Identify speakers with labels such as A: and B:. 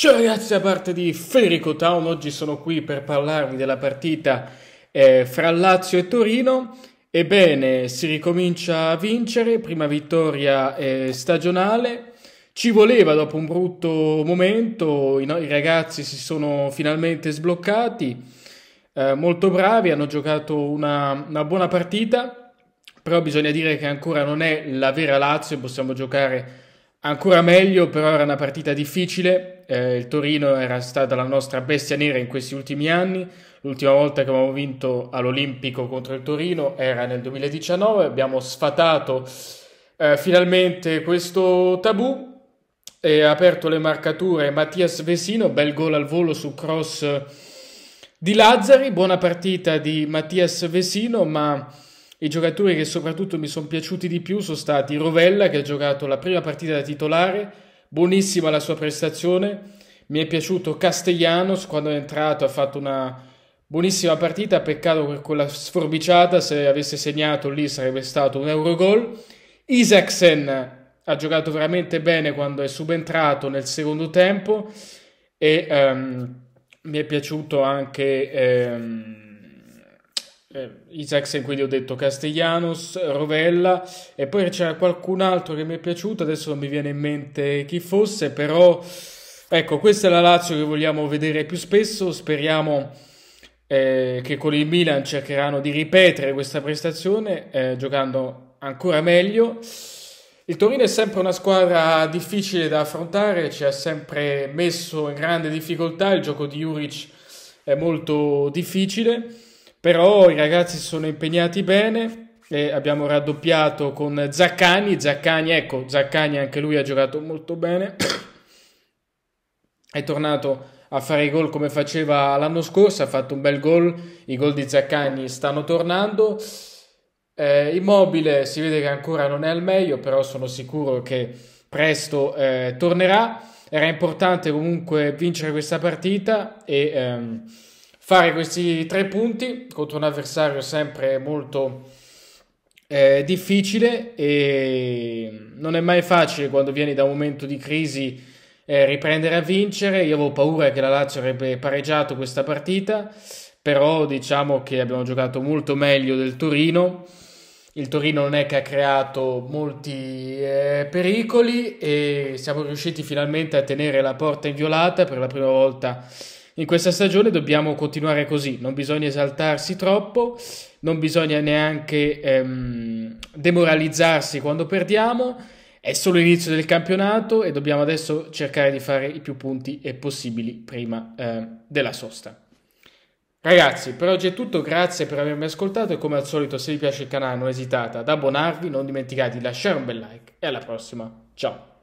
A: Ciao ragazzi da parte di Federico Town, oggi sono qui per parlarvi della partita eh, fra Lazio e Torino. Ebbene, si ricomincia a vincere, prima vittoria eh, stagionale. Ci voleva dopo un brutto momento, i, no, i ragazzi si sono finalmente sbloccati, eh, molto bravi, hanno giocato una, una buona partita, però bisogna dire che ancora non è la vera Lazio, possiamo giocare Ancora meglio, però era una partita difficile, eh, il Torino era stata la nostra bestia nera in questi ultimi anni, l'ultima volta che abbiamo vinto all'Olimpico contro il Torino era nel 2019, abbiamo sfatato eh, finalmente questo tabù, e ha aperto le marcature Mattias Vesino, bel gol al volo su cross di Lazzari, buona partita di Mattias Vesino ma i giocatori che soprattutto mi sono piaciuti di più sono stati Rovella che ha giocato la prima partita da titolare, buonissima la sua prestazione, mi è piaciuto Castellanos quando è entrato ha fatto una buonissima partita, peccato per quella sforbiciata, se avesse segnato lì sarebbe stato un Eurogol. Isaacsen ha giocato veramente bene quando è subentrato nel secondo tempo e um, mi è piaciuto anche... Um, eh, Isaacsen quindi ho detto Castellanos, Rovella e poi c'era qualcun altro che mi è piaciuto, adesso non mi viene in mente chi fosse, però ecco questa è la Lazio che vogliamo vedere più spesso, speriamo eh, che con il Milan cercheranno di ripetere questa prestazione eh, giocando ancora meglio. Il Torino è sempre una squadra difficile da affrontare, ci ha sempre messo in grande difficoltà, il gioco di Juric è molto difficile. Però i ragazzi si sono impegnati bene, e abbiamo raddoppiato con Zaccani, Zaccani ecco, Zaccani anche lui ha giocato molto bene, è tornato a fare i gol come faceva l'anno scorso, ha fatto un bel gol, i gol di Zaccani stanno tornando. Eh, immobile si vede che ancora non è al meglio, però sono sicuro che presto eh, tornerà. Era importante comunque vincere questa partita e ehm, fare questi tre punti contro un avversario sempre molto eh, difficile e non è mai facile quando vieni da un momento di crisi eh, riprendere a vincere. Io avevo paura che la Lazio avrebbe pareggiato questa partita, però diciamo che abbiamo giocato molto meglio del Torino. Il Torino non è che ha creato molti eh, pericoli e siamo riusciti finalmente a tenere la porta inviolata per la prima volta in questa stagione dobbiamo continuare così, non bisogna esaltarsi troppo, non bisogna neanche ehm, demoralizzarsi quando perdiamo, è solo l'inizio del campionato e dobbiamo adesso cercare di fare i più punti possibili prima eh, della sosta. Ragazzi, per oggi è tutto, grazie per avermi ascoltato e come al solito se vi piace il canale non esitate ad abbonarvi, non dimenticate di lasciare un bel like e alla prossima, ciao!